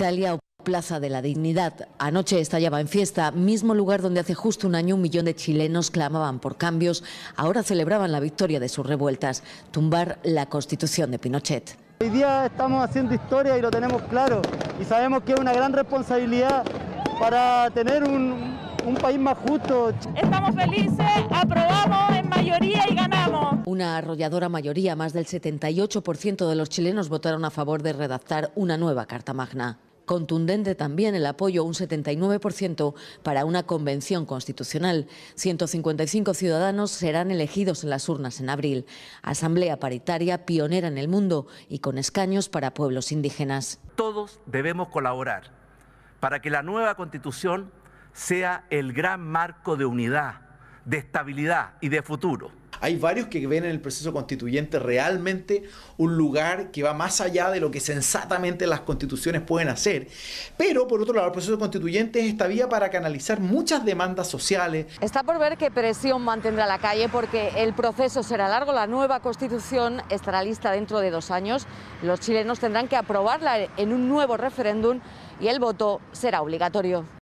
Italia o Plaza de la Dignidad. Anoche estallaba en fiesta, mismo lugar donde hace justo un año un millón de chilenos clamaban por cambios, ahora celebraban la victoria de sus revueltas, tumbar la constitución de Pinochet. Hoy día estamos haciendo historia y lo tenemos claro y sabemos que es una gran responsabilidad para tener un, un país más justo. Estamos felices, aprobamos en mayoría y ganamos. Una arrolladora mayoría, más del 78% de los chilenos votaron a favor de redactar una nueva Carta Magna. Contundente también el apoyo, un 79% para una convención constitucional. 155 ciudadanos serán elegidos en las urnas en abril. Asamblea paritaria pionera en el mundo y con escaños para pueblos indígenas. Todos debemos colaborar para que la nueva constitución sea el gran marco de unidad, de estabilidad y de futuro hay varios que ven en el proceso constituyente realmente un lugar que va más allá de lo que sensatamente las constituciones pueden hacer. Pero por otro lado, el proceso constituyente es esta vía para canalizar muchas demandas sociales. Está por ver qué presión mantendrá la calle porque el proceso será largo. La nueva constitución estará lista dentro de dos años. Los chilenos tendrán que aprobarla en un nuevo referéndum y el voto será obligatorio.